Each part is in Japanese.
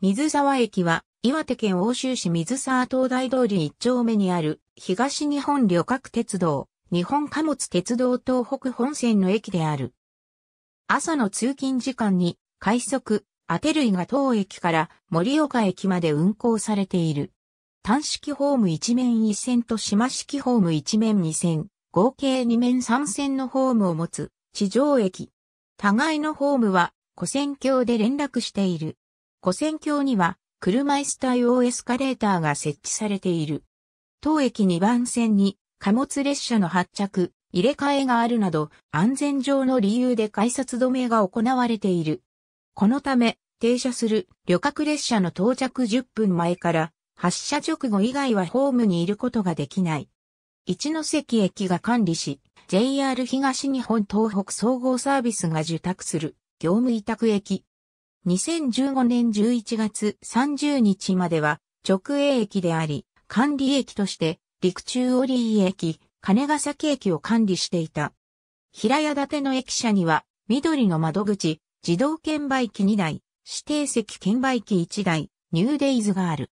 水沢駅は、岩手県奥州市水沢東大通り1丁目にある、東日本旅客鉄道、日本貨物鉄道東北本線の駅である。朝の通勤時間に、快速、アテ類が当駅から盛岡駅まで運行されている。単式ホーム1面1線と島式ホーム1面2線、合計2面3線のホームを持つ、地上駅。互いのホームは、古線橋で連絡している。古線橋には車椅子対応エスカレーターが設置されている。当駅2番線に貨物列車の発着、入れ替えがあるなど安全上の理由で改札止めが行われている。このため停車する旅客列車の到着10分前から発車直後以外はホームにいることができない。一ノ関駅が管理し、JR 東日本東北総合サービスが受託する業務委託駅2015年11月30日までは直営駅であり、管理駅として陸中折駅、金ヶ崎駅を管理していた。平屋建ての駅舎には緑の窓口、自動券売機2台、指定席券売機1台、ニューデイズがある。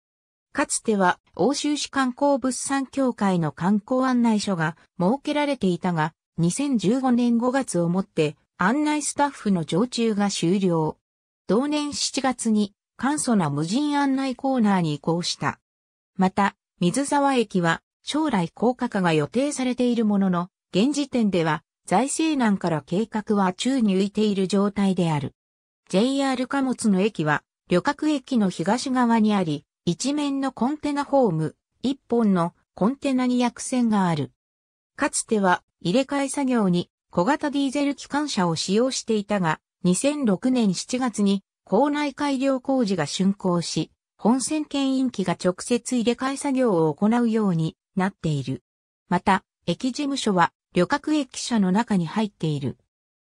かつては欧州市観光物産協会の観光案内所が設けられていたが、2015年5月をもって案内スタッフの常駐が終了。同年7月に簡素な無人案内コーナーに移行した。また、水沢駅は将来高架化が予定されているものの、現時点では財政難から計画は宙に浮いている状態である。JR 貨物の駅は旅客駅の東側にあり、一面のコンテナホーム、一本のコンテナに薬船がある。かつては入れ替え作業に小型ディーゼル機関車を使用していたが、2006年7月に校内改良工事が竣工し、本線牽引機が直接入れ替え作業を行うようになっている。また、駅事務所は旅客駅舎の中に入っている。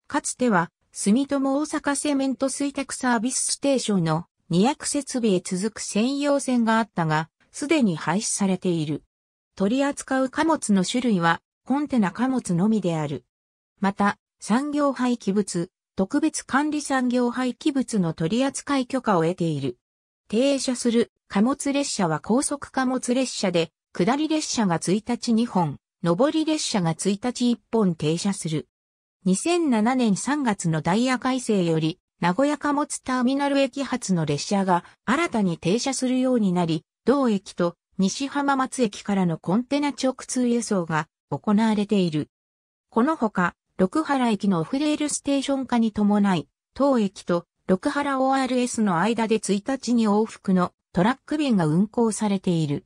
かつては、住友大阪セメント水宅サービスステーションの2役設備へ続く専用線があったが、すでに廃止されている。取り扱う貨物の種類は、コンテナ貨物のみである。また、産業廃棄物、特別管理産業廃棄物の取扱許可を得ている。停車する貨物列車は高速貨物列車で、下り列車が1日2本、上り列車が1日1本停車する。2007年3月のダイヤ改正より、名古屋貨物ターミナル駅発の列車が新たに停車するようになり、同駅と西浜松駅からのコンテナ直通輸送が行われている。このほか、六原駅のオフレールステーション化に伴い、当駅と六原 ORS の間で1日に往復のトラック便が運行されている。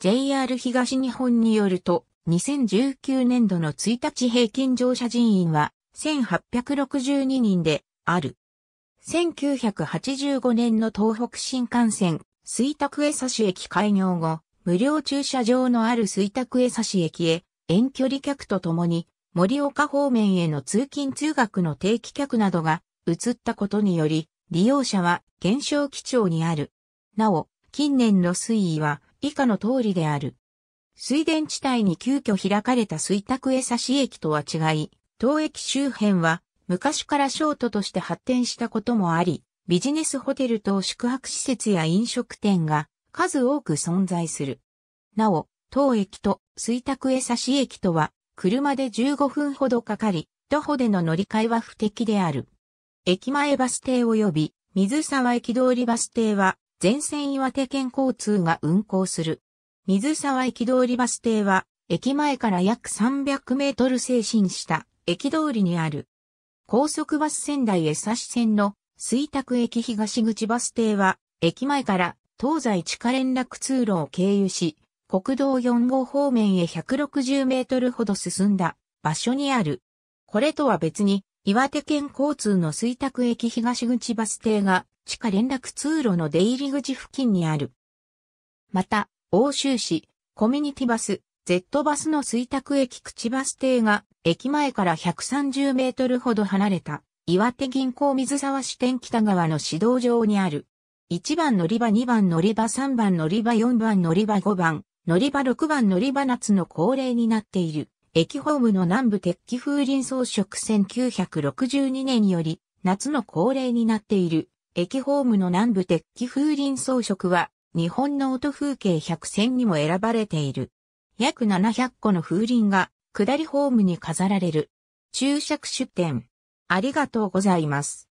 JR 東日本によると、2019年度の1日平均乗車人員は1862人である。1985年の東北新幹線、水区江差駅開業後、無料駐車場のある水区江差駅へ遠距離客と共に盛岡方面への通勤通学の定期客などが移ったことにより、利用者は減少基調にある。なお、近年の推移は以下の通りである。水田地帯に急遽開かれた水卓江差し駅とは違い、当駅周辺は昔からショートとして発展したこともあり、ビジネスホテル等宿泊施設や飲食店が数多く存在する。なお、当駅と水卓江差し駅とは車で15分ほどかかり、徒歩での乗り換えは不適である。駅前バス停及び水沢駅通りバス停は全線岩手県交通が運行する。水沢駅通りバス停は駅前から約300メートル精進した駅通りにある。高速バス仙台江差線の水卓駅東口バス停は駅前から東西地下連絡通路を経由し国道4号方面へ160メートルほど進んだ場所にある。これとは別に、岩手県交通の水卓駅東口バス停が地下連絡通路の出入り口付近にある。また、欧州市、コミュニティバス、Z バスの水卓駅口バス停が、駅前から130メートルほど離れた、岩手銀行水沢支店北側の指導場にある。1番乗り場、2番乗り場、3番乗り場、4番乗り場、5番乗り場6番乗り場夏の恒例になっている。駅ホームの南部鉄器風林装飾1962年より夏の恒例になっている。駅ホームの南部鉄器風林装飾は日本の音風景100選にも選ばれている。約700個の風鈴が下りホームに飾られる。注釈出店。ありがとうございます。